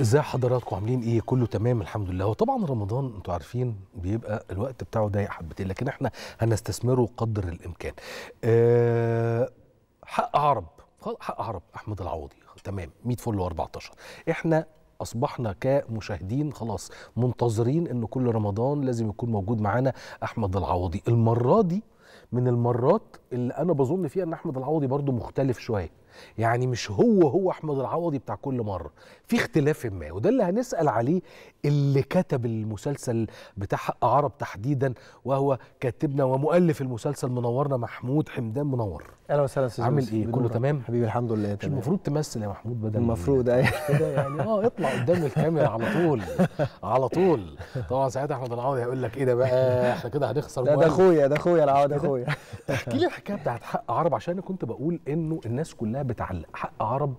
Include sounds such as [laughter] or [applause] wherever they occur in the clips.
ازاي حضراتكم عاملين ايه كله تمام الحمد لله وطبعا رمضان انتوا عارفين بيبقى الوقت بتاعه ضيق حبتين لكن احنا هنستثمره قدر الامكان أه حق عرب حق عرب احمد العوضي تمام 100 فل و14 احنا اصبحنا كمشاهدين خلاص منتظرين ان كل رمضان لازم يكون موجود معانا احمد العوضي المره دي من المرات اللي انا بظن فيها ان احمد العوضي برضو مختلف شويه يعني مش هو هو احمد العوضي بتاع كل مره في اختلاف ما وده اللي هنسال عليه اللي كتب المسلسل بتاع حق عرب تحديدا وهو كاتبنا ومؤلف المسلسل منورنا محمود حمدان منور اهلا وسهلا استاذ عامل ايه كله تمام حبيبي الحمد لله تمام المفروض تمثل يا محمود بدل المفروض ايوه [laughs] يعني اه اطلع قدام الكاميرا على طول على طول طبعا ساعتها احمد العوضي هيقول لك ايه ده بقى احنا كده هنخسر ده اخويا ده اخويا العوضي إيه اخويا احكي لي الحكايه بتاعت حق عرب عشان انا كنت بقول انه الناس كلها بتاع حق عرب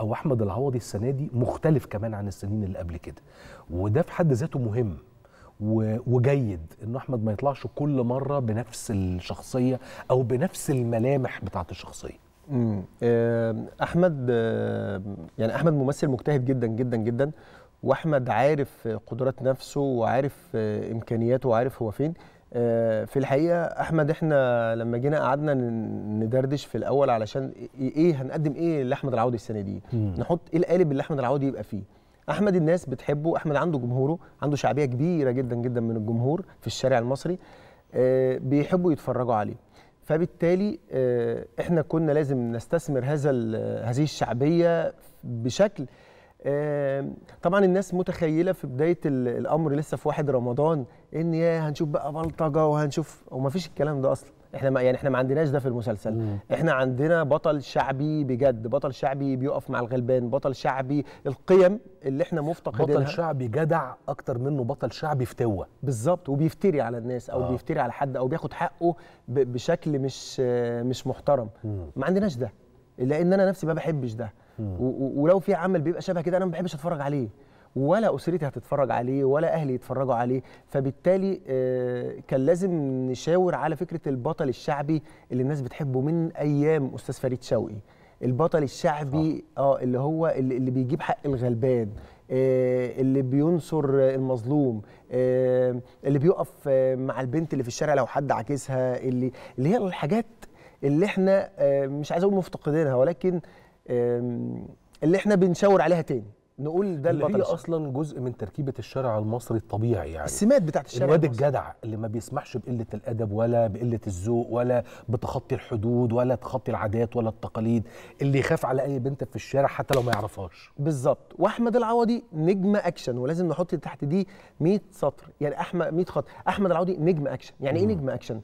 او احمد العوضي السنه دي مختلف كمان عن السنين اللي قبل كده وده في حد ذاته مهم وجيد ان احمد ما يطلعش كل مره بنفس الشخصيه او بنفس الملامح بتاعت الشخصيه احمد يعني احمد ممثل مجتهد جدا جدا جدا واحمد عارف قدرات نفسه وعارف آه، امكانياته وعارف هو فين آه، في الحقيقه احمد احنا لما جينا قعدنا ندردش في الاول علشان ايه هنقدم ايه لاحمد العوضي السنه دي نحط ايه القالب اللي احمد العوضي يبقى فيه احمد الناس بتحبه احمد عنده جمهوره عنده شعبيه كبيره جدا جدا من الجمهور في الشارع المصري آه، بيحبوا يتفرجوا عليه فبالتالي آه، احنا كنا لازم نستثمر هذا هذه الشعبيه بشكل طبعا الناس متخيله في بدايه الامر لسه في واحد رمضان ان يا هنشوف بقى بلطجه وهنشوف وما فيش الكلام ده اصلا احنا ما يعني احنا ما عندناش ده في المسلسل مم. احنا عندنا بطل شعبي بجد بطل شعبي بيقف مع الغلبان بطل شعبي القيم اللي احنا مفتقدينها بطل شعبي جدع اكتر منه بطل شعبي فتوه بالظبط وبيفتري على الناس او آه. بيفتري على حد او بياخد حقه بشكل مش مش محترم مم. ما عندناش ده لان انا نفسي ما بحبش ده ولو في عمل بيبقى شبه كده انا ما بحبش اتفرج عليه ولا اسرتي هتتفرج عليه ولا اهلي يتفرجوا عليه فبالتالي آه، كان لازم نشاور على فكره البطل الشعبي اللي الناس بتحبه من ايام استاذ فريد شوقي البطل الشعبي اه اللي هو اللي, بيجيب حق الغلبان آه، اللي بينصر المظلوم آه، اللي بيقف مع البنت اللي في الشارع لو حد عاكسها اللي اللي هي الحاجات اللي احنا مش عايز اقول مفتقدينها ولكن اللي احنا بنشاور عليها تاني نقول ده اللي هي اصلا جزء من تركيبه الشارع المصري الطبيعي يعني السمات بتاعت الشارع الواد الجدع اللي ما بيسمحش بقله الادب ولا بقله الذوق ولا بتخطي الحدود ولا تخطي العادات ولا التقاليد اللي يخاف على اي بنت في الشارع حتى لو ما يعرفهاش بالظبط واحمد العوضي نجم اكشن ولازم نحط تحت دي 100 سطر يعني احمد 100 خط احمد العوضي نجم اكشن يعني ايه نجم اكشن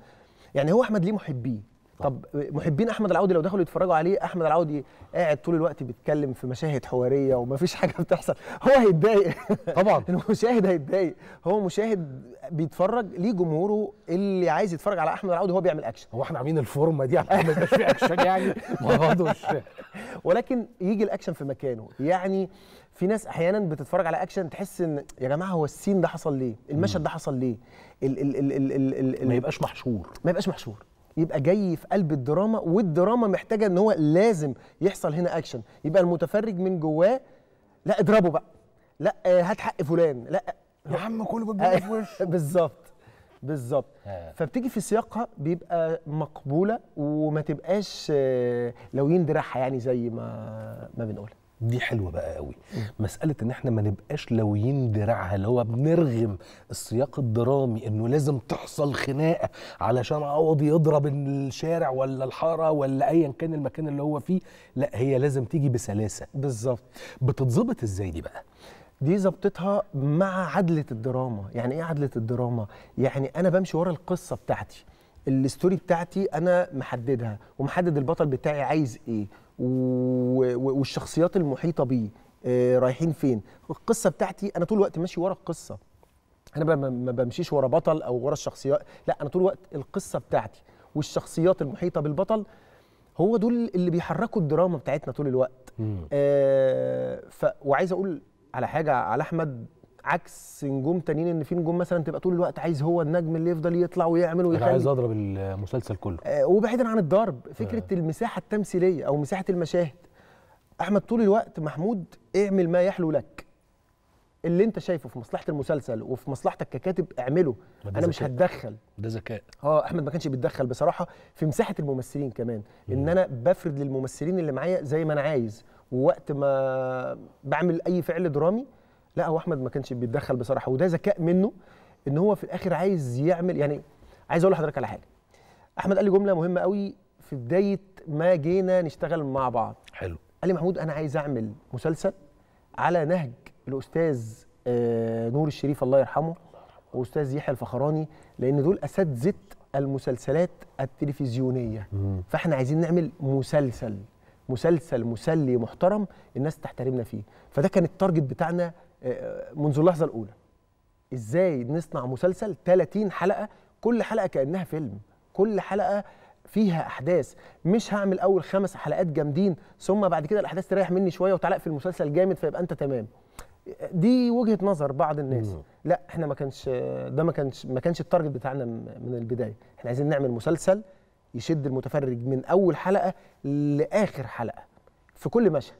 يعني هو احمد ليه محبيه طب محبين احمد العودي لو دخلوا يتفرجوا عليه احمد العودي قاعد طول الوقت بيتكلم في مشاهد حواريه ومفيش حاجه بتحصل هو هيتضايق طبعا [laughs] المشاهد هيتضايق هو مشاهد بيتفرج ليه جمهوره اللي عايز يتفرج على احمد العودي وهو بيعمل اكشن هو احنا عاملين الفورمه دي على ما يبقاش في اكشن يعني [laughs] ما ولكن يجي الاكشن في مكانه يعني في ناس احيانا بتتفرج على اكشن تحس ان يا جماعه هو السين ده حصل ليه المشهد ده حصل ليه ال ال ال ال ال ال ما يبقاش محشور ما يبقاش محشور يبقى جاي في قلب الدراما والدراما محتاجه ان هو لازم يحصل هنا اكشن يبقى المتفرج من جواه لا اضربه بقى لا آه، هات حق فلان لا يا عم كله بيبقى آه، في وشه [laughs] بالظبط بالظبط آه. فبتيجي في سياقها بيبقى مقبوله وما تبقاش لو يندرعها يعني زي ما ما بنقولها دي حلوه بقى قوي مساله ان احنا ما نبقاش لويين دراعها اللي هو بنرغم السياق الدرامي انه لازم تحصل خناقه علشان عوض يضرب الشارع ولا الحاره ولا ايا كان المكان اللي هو فيه لا هي لازم تيجي بسلاسه بالظبط بتتظبط ازاي دي بقى دي ظبطتها مع عدله الدراما يعني ايه عدله الدراما يعني انا بمشي ورا القصه بتاعتي الستوري بتاعتي انا محددها ومحدد البطل بتاعي عايز ايه والشخصيات المحيطه بيه آه، رايحين فين القصه بتاعتي انا طول الوقت ماشي ورا القصه انا ما بمشيش ورا بطل او ورا الشخصيات لا انا طول الوقت القصه بتاعتي والشخصيات المحيطه بالبطل هو دول اللي بيحركوا الدراما بتاعتنا طول الوقت آه ف وعايز اقول على حاجه على احمد عكس نجوم تانيين ان في نجوم مثلا تبقى طول الوقت عايز هو النجم اللي يفضل يطلع ويعمل ويخلي عايز اضرب المسلسل كله آه وبعيدا عن الضرب فكره آه. المساحه التمثيليه او مساحه المشاهد احمد طول الوقت محمود اعمل ما يحلو لك اللي انت شايفه في مصلحه المسلسل وفي مصلحتك ككاتب اعمله انا مش هتدخل ده ذكاء اه احمد ما كانش بيتدخل بصراحه في مساحه الممثلين كمان ان انا بفرد للممثلين اللي معايا زي ما انا عايز ووقت ما بعمل اي فعل درامي لا هو احمد ما كانش بيتدخل بصراحه وده ذكاء منه ان هو في الاخر عايز يعمل يعني عايز اقول لحضرتك على حاجه احمد قال لي جمله مهمه قوي في بدايه ما جينا نشتغل مع بعض حلو قال لي محمود انا عايز اعمل مسلسل على نهج الاستاذ آه، نور الشريف الله يرحمه واستاذ يحيى الفخراني لان دول اساتذه المسلسلات التلفزيونيه مم. فاحنا عايزين نعمل مسلسل مسلسل مسلي محترم الناس تحترمنا فيه فده كان التارجت بتاعنا منذ اللحظه الاولى ازاي نصنع مسلسل 30 حلقه كل حلقه كانها فيلم كل حلقه فيها احداث مش هعمل اول خمس حلقات جامدين ثم بعد كده الاحداث تريح مني شويه وتعلق في المسلسل جامد فيبقى انت تمام دي وجهه نظر بعض الناس مم. لا احنا ما كانش ده ما كانش ما كانش التارجت بتاعنا من البدايه احنا عايزين نعمل مسلسل يشد المتفرج من اول حلقه لاخر حلقه في كل مشهد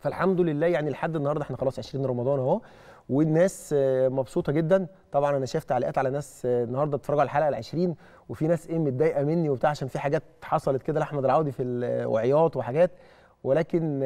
فالحمد لله يعني لحد النهارده احنا خلاص 20 رمضان اهو والناس آه، مبسوطه جدا طبعا انا شايف تعليقات على ناس آه، النهارده اتفرجوا على الحلقه ال20 وفي ناس ايه متضايقه مني وبتاع عشان في حاجات حصلت كده لاحمد العودي في آه، وعياط وحاجات ولكن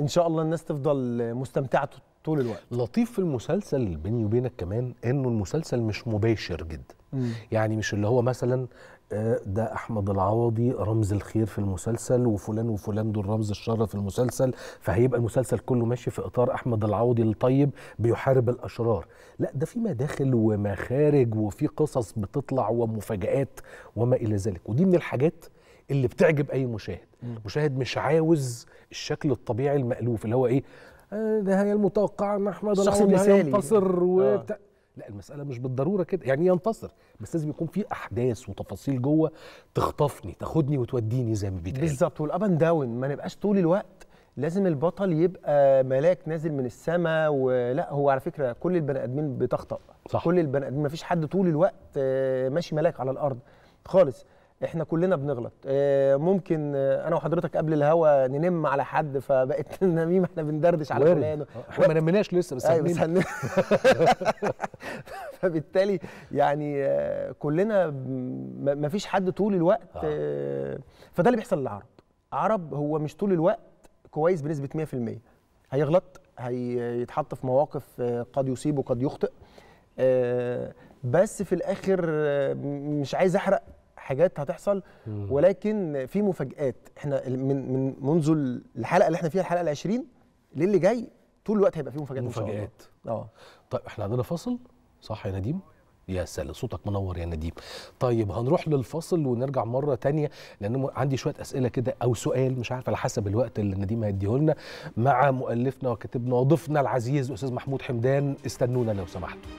ان شاء الله الناس تفضل مستمتعه طول الوقت لطيف في المسلسل بيني وبينك كمان انه المسلسل مش مباشر جدا مم. يعني مش اللي هو مثلا آه، ده احمد العوضي رمز الخير في المسلسل وفلان وفلان دول رمز الشر في المسلسل فهيبقى المسلسل كله ماشي في اطار احمد العوضي الطيب بيحارب الاشرار لا ده في مداخل ومخارج وفي قصص بتطلع ومفاجات وما الى ذلك ودي من الحاجات اللي بتعجب اي مشاهد مشاهد مش عاوز الشكل الطبيعي المألوف اللي هو ايه النهايه المتوقعه ان احمد الشخص المثالي ينتصر وبتاع آه. لا المساله مش بالضروره كده يعني ينتصر بس لازم يكون في احداث وتفاصيل جوه تخطفني تاخدني وتوديني زي ما بيتقال بالظبط والاب اند داون ما نبقاش طول الوقت لازم البطل يبقى ملاك نازل من السماء ولا هو على فكره كل البني ادمين بتخطا صح. كل البني ادمين مفيش حد طول الوقت آه، ماشي ملاك على الارض خالص احنا كلنا بنغلط آه، ممكن انا وحضرتك قبل الهوا ننم على حد فبقت النميمه [laughs] احنا بندردش على فلان آه، احنا ما نمناش لسه بس أيوة [laughs] فبالتالي يعني آه، كلنا ما فيش حد طول الوقت فده اللي بيحصل للعرب عرب هو مش طول الوقت كويس بنسبه 100% هيغلط هيتحط في مواقف قد يصيب وقد يخطئ بس في الاخر مش عايز احرق حاجات هتحصل ولكن في مفاجآت احنا من من منذ الحلقه اللي احنا فيها الحلقه العشرين للي جاي طول الوقت هيبقى في مفاجآت مفاجآت اه طيب احنا عندنا فاصل صح يا نديم؟ يا سلام صوتك منور يا نديم طيب هنروح للفاصل ونرجع مره تانية لان عندي شويه اسئله كده او سؤال مش عارف على حسب الوقت اللي نديم هيديه لنا مع مؤلفنا وكاتبنا وضيفنا العزيز استاذ محمود حمدان استنونا لو سمحتوا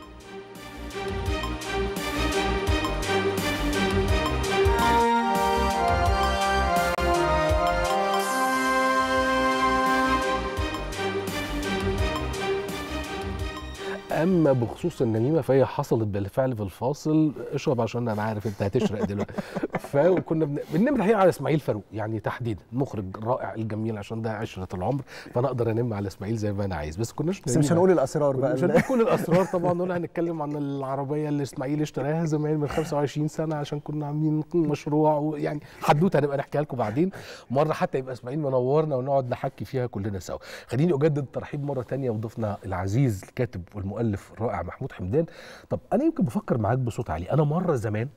اما بخصوص النميمه فهي حصلت بالفعل في الفاصل اشرب عشان انا عارف انت هتشرق دلوقتي [laughs] فكنا بننم الحقيقه على اسماعيل فاروق يعني تحديدا مخرج رائع الجميل عشان ده عشره العمر فانا اقدر انم على اسماعيل زي ما انا عايز بس كناش بس مش هنقول الاسرار بقى مش هنقول الاسرار طبعا نقول هنتكلم عن العربيه اللي اسماعيل اشتراها زمان من 25 سنه عشان كنا عاملين مشروع ويعني حدوته هنبقى نحكيها لكم بعدين مره حتى يبقى اسماعيل منورنا ونقعد نحكي فيها كلنا سوا خليني اجدد الترحيب مره ثانيه بضيفنا العزيز الكاتب والمؤلف مؤلف رائع محمود حمدان طب انا يمكن بفكر معاك بصوت عالي انا مره زمان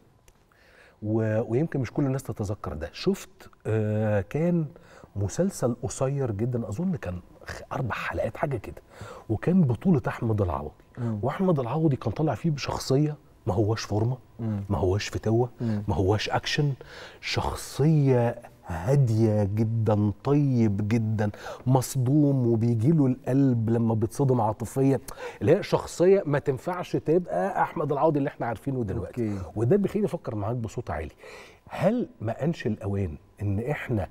و... ويمكن مش كل الناس تتذكر ده شفت آه كان مسلسل قصير جدا اظن كان اربع حلقات حاجه كده وكان بطوله احمد العوضي واحمد العوضي كان طالع فيه بشخصيه ما هوش فورمه ما هوش فتوه ما هوش اكشن شخصيه هادية جدا طيب جدا مصدوم وبيجي له القلب لما بيتصدم عاطفيا اللي هي شخصية ما تنفعش تبقى أحمد العوضي اللي احنا عارفينه دلوقتي أوكي. وده بيخليني أفكر معاك بصوت عالي هل ما أنش الأوان إن احنا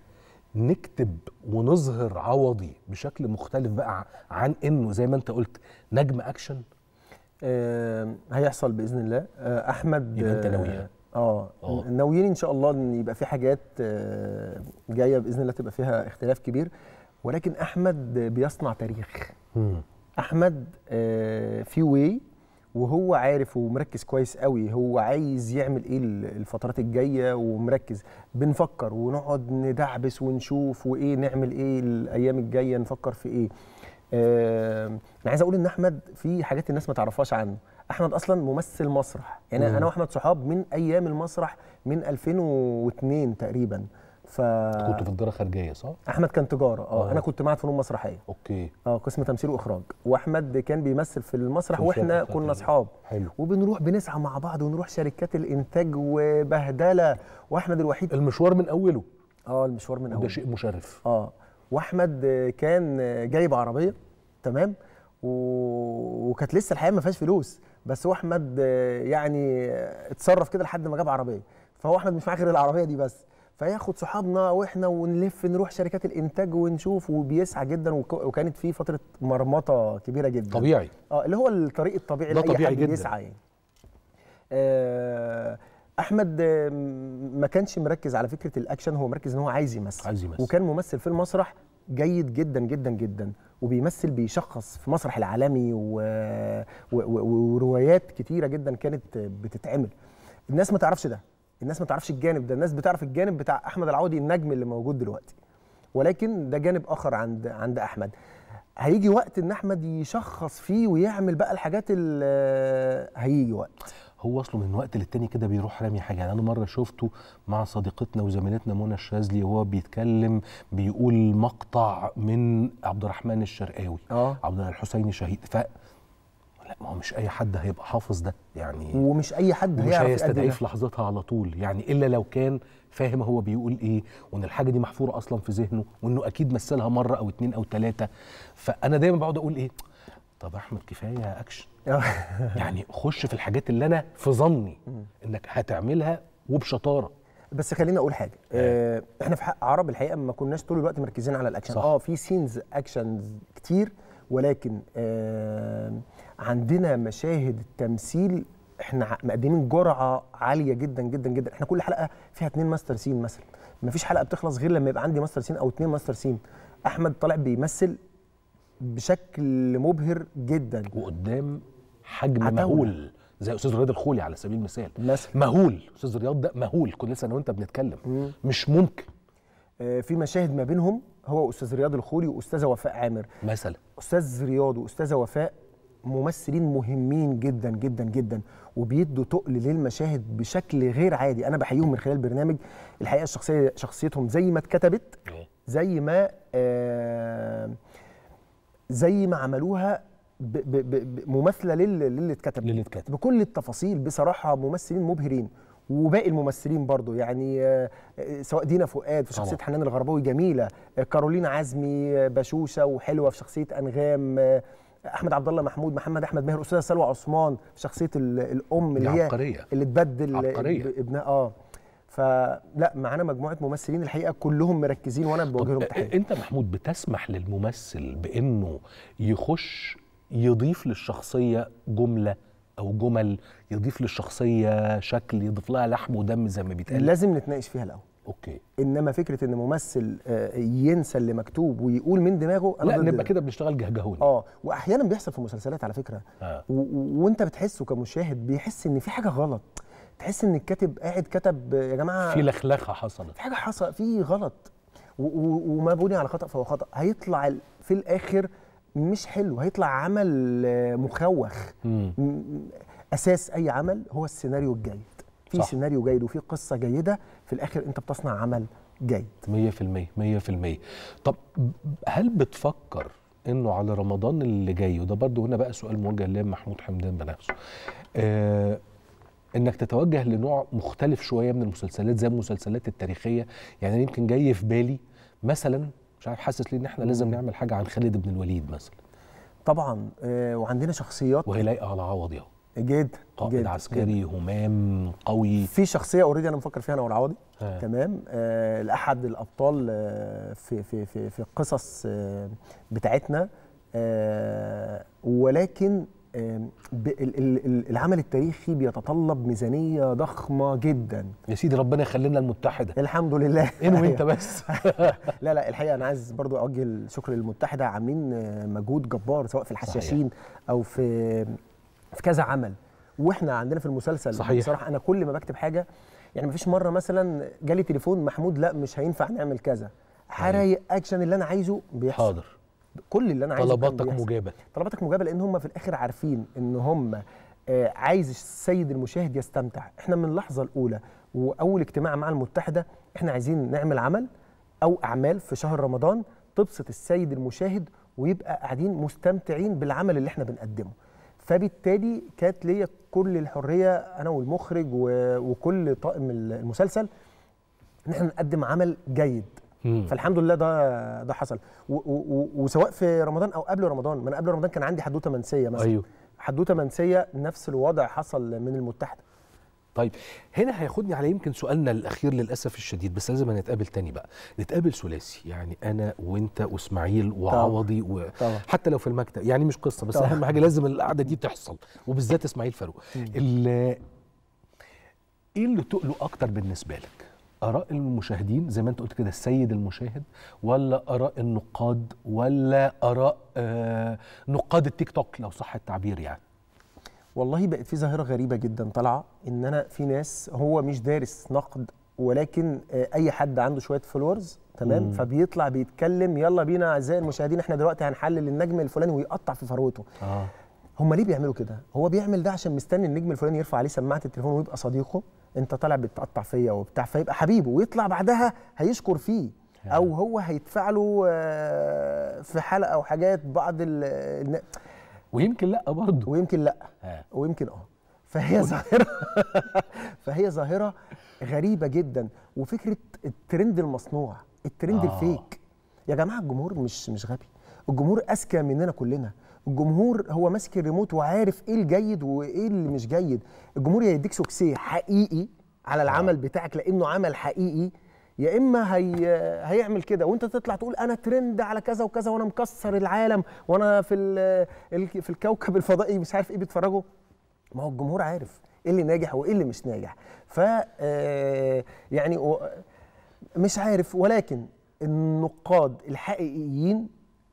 نكتب ونظهر عوضي بشكل مختلف بقى عن إنه زي ما أنت قلت نجم أكشن؟ آه هيحصل باذن الله آه، احمد يبقى انت ناوي آه،, اه ناويين ان شاء الله ان يبقى في حاجات آه، جايه باذن الله تبقى فيها اختلاف كبير ولكن احمد بيصنع تاريخ مم. احمد آه، في واي وهو عارف ومركز كويس قوي هو عايز يعمل ايه الفترات الجايه ومركز بنفكر ونقعد ندعبس ونشوف وايه نعمل ايه الايام الجايه نفكر في ايه انا عايز اقول ان احمد في حاجات الناس ما تعرفهاش عنه احمد اصلا ممثل مسرح يعني مم. انا واحمد صحاب من ايام المسرح من 2002 تقريبا ف كنت في الدراسه خارجيه صح احمد كان تجاره آه،, اه انا كنت معهد فنون مسرحيه اوكي اه قسم تمثيل واخراج واحمد كان بيمثل في المسرح واحنا كنا اصحاب حلو وبنروح بنسعى مع بعض ونروح شركات الانتاج وبهدله واحمد الوحيد المشوار من اوله اه المشوار من اوله ده شيء مشرف اه واحمد كان جايب عربيه تمام و... وكانت لسه الحقيقه ما فيهاش فلوس بس هو احمد يعني اتصرف كده لحد ما جاب عربيه فهو احمد مش معاه غير العربيه دي بس فياخد صحابنا واحنا ونلف نروح شركات الانتاج ونشوف وبيسعى جدا وكانت في فتره مرمطه كبيره جدا طبيعي اه اللي هو الطريق الطبيعي اللي طبيعي حد جدا بيسعى يعني آه احمد ما كانش مركز على فكره الاكشن هو مركز ان هو عايز يمثل عايز يمثل وكان ممثل في المسرح جيد جدا جدا جدا وبيمثل بيشخص في مسرح العالمي و... و... وروايات كتيره جدا كانت بتتعمل الناس ما تعرفش ده الناس ما تعرفش الجانب ده الناس بتعرف الجانب بتاع احمد العوضي النجم اللي موجود دلوقتي ولكن ده جانب اخر عند عند احمد هيجي وقت ان احمد يشخص فيه ويعمل بقى الحاجات اللي هيجي وقت هو اصله من وقت للتاني كده بيروح رامي حاجه يعني انا مره شفته مع صديقتنا وزميلتنا منى الشاذلي وهو بيتكلم بيقول مقطع من عبد الرحمن الشرقاوي اه عبد الحسين شهيد ف لا ما هو مش اي حد هيبقى حافظ ده يعني ومش اي حد مش هيستدعيه في لحظتها على طول يعني الا لو كان فاهم هو بيقول ايه وان الحاجه دي محفوره اصلا في ذهنه وانه اكيد مثلها مره او اتنين او تلاته فانا دايما بقعد اقول ايه طب احمد كفايه اكشن [laughs] يعني خش في الحاجات اللي انا في ظني انك هتعملها وبشطاره بس خليني اقول حاجه آه, آه، احنا في حق عرب الحقيقه ما كناش طول الوقت مركزين على الاكشن اه في سينز اكشنز كتير ولكن آه عندنا مشاهد التمثيل احنا مقدمين جرعه عاليه جدا جدا جدا احنا كل حلقه فيها اتنين ماستر سين مثلا ما فيش حلقه بتخلص غير لما يبقى عندي ماستر سين او اتنين ماستر سين احمد طالع بيمثل بشكل مبهر جدا وقدام حجم عتولة. مهول زي استاذ رياض الخولي على سبيل المثال مثلا مهول استاذ رياض ده مهول كنا لسه انا وانت بنتكلم مم. مش ممكن آه في مشاهد ما بينهم هو استاذ رياض الخولي واستاذه وفاء عامر مثلا استاذ رياض واستاذه وفاء ممثلين مهمين جدا جدا جدا وبيدوا تقل للمشاهد بشكل غير عادي انا بحييهم من خلال برنامج الحقيقه الشخصيه شخصيتهم زي ما اتكتبت إيه. زي ما آه زي ما عملوها ممثله مماثله للي, للي اتكتب للي اتكتب بكل التفاصيل بصراحه ممثلين مبهرين وباقي الممثلين برضو يعني آه، آه، سواء دينا فؤاد في شخصيه حنان الغرباوي جميله آه، كارولين عزمي بشوشه وحلوه في شخصيه انغام احمد عبد الله محمود محمد احمد ماهر استاذه سلوى عثمان في شخصيه الام اللي هي عبقرية. اللي تبدل ابنها اه فلا معانا مجموعه ممثلين الحقيقه كلهم مركزين وانا بوجه لهم انت محمود بتسمح للممثل بانه يخش يضيف للشخصيه جمله او جمل يضيف للشخصيه شكل يضيف لها لحم ودم زي ما بيتقال لازم نتناقش فيها الاول اوكي انما فكره ان ممثل آه، ينسى اللي مكتوب ويقول من دماغه أنا لا نبقى كده بنشتغل جهجهوني اه واحيانا بيحصل في مسلسلات على فكره آه. وانت بتحسه كمشاهد بيحس ان في حاجه غلط تحس ان الكاتب قاعد كتب يا جماعه في لخلخه حصلت في حاجه حصل في غلط وما بني على خطا فهو خطا هيطلع في الاخر مش حلو هيطلع عمل آه، مخوخ اساس اي عمل هو السيناريو الجيد في صح. سيناريو جيد وفي قصه جيده في الاخر انت بتصنع عمل جيد 100% 100% طب هل بتفكر انه على رمضان اللي جاي وده برضه هنا بقى سؤال موجه لمحمود حمدان بنفسه آه انك تتوجه لنوع مختلف شويه من المسلسلات زي المسلسلات التاريخيه يعني يمكن جاي في بالي مثلا مش عارف حاسس ليه ان احنا لازم نعمل حاجه عن خالد بن الوليد مثلا طبعا آه، وعندنا شخصيات وهي لايقه على عوضي اهو جدا قائد جد. عسكري جد. همام قوي في شخصيه اوريدي انا مفكر فيها انا والعوضي آه. تمام آه لاحد الابطال آه، في في في في القصص بتاعتنا آه ولكن العمل التاريخي بيتطلب ميزانيه ضخمه جدا يا سيدي ربنا يخلينا المتحده الحمد لله انوي إيه انت أيوه. بس [laughs] لا لا الحقيقه انا عايز برضو اوجه الشكر للمتحده عاملين آه، مجهود جبار سواء في الحشاشين صحيح. او في في كذا عمل واحنا عندنا في المسلسل صحيح بصراحه انا كل ما بكتب حاجه يعني مفيش مره مثلا جالي تليفون محمود لا مش هينفع نعمل كذا هرايق اكشن اللي انا عايزه بيحصل حاضر كل اللي انا عايزه طلباتك مجابه طلباتك مجابه لان هم في الاخر عارفين ان هم آه، عايز السيد المشاهد يستمتع احنا من اللحظه الاولى واول اجتماع مع المتحده احنا عايزين نعمل عمل او اعمال في شهر رمضان تبسط السيد المشاهد ويبقى قاعدين مستمتعين بالعمل اللي احنا بنقدمه فبالتالي كانت ليا كل الحريه انا والمخرج وكل طاقم المسلسل ان احنا نقدم عمل جيد فالحمد لله ده ده حصل وسواء في رمضان او قبل رمضان ما انا قبل رمضان كان عندي حدوته منسيه مثلا أيوه. حدوته منسيه نفس الوضع حصل من المتحده طيب هنا هياخدني على يمكن سؤالنا الاخير للاسف الشديد بس لازم نتقابل تاني بقى نتقابل ثلاثي يعني انا وانت واسماعيل وعوضي و... طبعا. حتى لو في المكتب يعني مش قصه بس طبعا. اهم حاجه لازم القعده دي تحصل وبالذات اسماعيل فاروق ايه اللي تقله اكتر بالنسبه لك اراء المشاهدين زي ما انت قلت كده السيد المشاهد ولا اراء النقاد ولا اراء آه، نقاد التيك توك لو صح التعبير يعني والله بقت في ظاهره غريبه جدا طالعه ان انا في ناس هو مش دارس نقد ولكن آه، اي حد عنده شويه فولورز تمام مم. فبيطلع بيتكلم يلا بينا اعزائي المشاهدين احنا دلوقتي هنحلل النجم الفلاني ويقطع في فروته آه. هم ليه بيعملوا كده هو بيعمل ده عشان مستني النجم الفلاني يرفع عليه سماعه التليفون ويبقى صديقه انت طالع بتقطع فيا وبتاع فيبقى حبيبه ويطلع بعدها هيشكر فيه يعني. او هو هيدفع له آه، في حلقه او حاجات بعض ال ويمكن لا برضه ويمكن لا ويمكن اه فهي ظاهره [laughs] فهي ظاهره غريبه جدا وفكره الترند المصنوع الترند آه. الفيك يا جماعه الجمهور مش مش غبي الجمهور اذكى مننا كلنا الجمهور هو ماسك الريموت وعارف ايه الجيد وايه اللي مش جيد الجمهور يا يديك سوكسيه حقيقي على آه. العمل بتاعك لانه عمل حقيقي يا اما هي هيعمل كده وانت تطلع تقول انا ترند على كذا وكذا وانا مكسر العالم وانا في في الكوكب الفضائي مش عارف ايه بيتفرجوا ما هو الجمهور عارف ايه اللي ناجح وايه اللي مش ناجح ف آه، يعني مش عارف ولكن النقاد الحقيقيين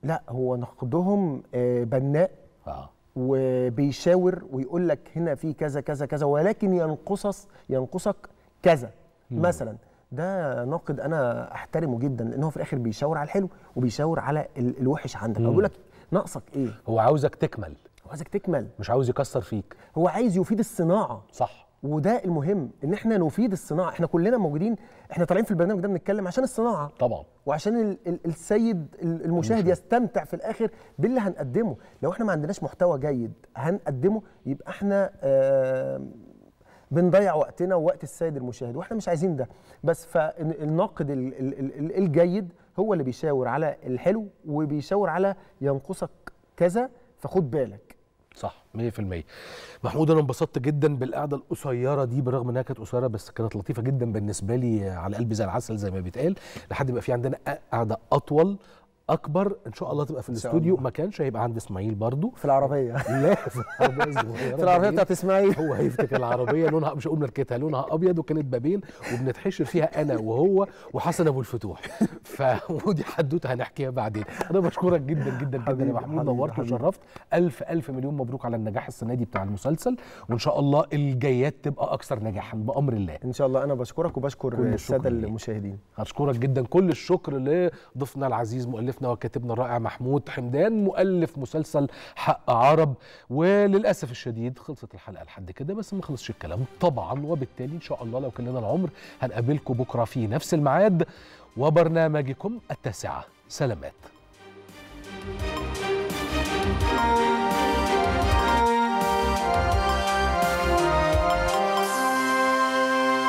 لا هو نقدهم آه، بناء آه. وبيشاور ويقول لك هنا في كذا كذا كذا ولكن ينقصص ينقصك كذا مم. مثلا ده ناقد انا احترمه جدا لان هو في الاخر بيشاور على الحلو وبيشاور على الوحش عندك بيقول لك ناقصك ايه هو عاوزك تكمل هو عاوزك تكمل مش عاوز يكسر فيك هو عايز يفيد الصناعه صح وده المهم ان احنا نفيد الصناعه احنا كلنا موجودين احنا طالعين في البرنامج ده بنتكلم عشان الصناعه طبعا وعشان ال ال السيد المشاهد يستمتع في الاخر باللي هنقدمه لو احنا ما عندناش محتوى جيد هنقدمه يبقى احنا آه بنضيع وقتنا ووقت السيد المشاهد واحنا مش عايزين ده بس فالناقد الجيد هو اللي بيشاور على الحلو وبيشاور على ينقصك كذا فخد بالك صح 100% محمود انا انبسطت جدا بالقعده القصيره دي بالرغم انها كانت قصيره بس كانت لطيفه جدا بالنسبه لي على قلبي زي العسل زي ما بيتقال لحد ما في عندنا قعده اطول اكبر ان شاء الله تبقى في الاستوديو ما كانش هيبقى عند اسماعيل برضو في العربيه [laughs] لا في العربيه [laughs] في العربيه بتاعت اسماعيل هو هيفتكر العربيه لونها مش هقول لكتها لونها ابيض وكانت بابين وبنتحشر فيها انا وهو وحسن ابو الفتوح ف [laughs] ودي حدوته هنحكيها بعدين انا بشكرك جدا جدا جدا يا محمود نورت وشرفت الف الف مليون مبروك على النجاح السنه دي بتاع المسلسل وان شاء الله الجايات تبقى اكثر نجاحا بامر الله ان شاء الله انا بشكرك وبشكر الساده المشاهدين هشكرك جدا كل الشكر لضيفنا العزيز مؤلفنا ضيفنا وكاتبنا الرائع محمود حمدان مؤلف مسلسل حق عرب وللاسف الشديد خلصت الحلقه لحد كده بس ما خلصش الكلام طبعا وبالتالي ان شاء الله لو كان لنا العمر هنقابلكم بكره في نفس الميعاد وبرنامجكم التاسعه سلامات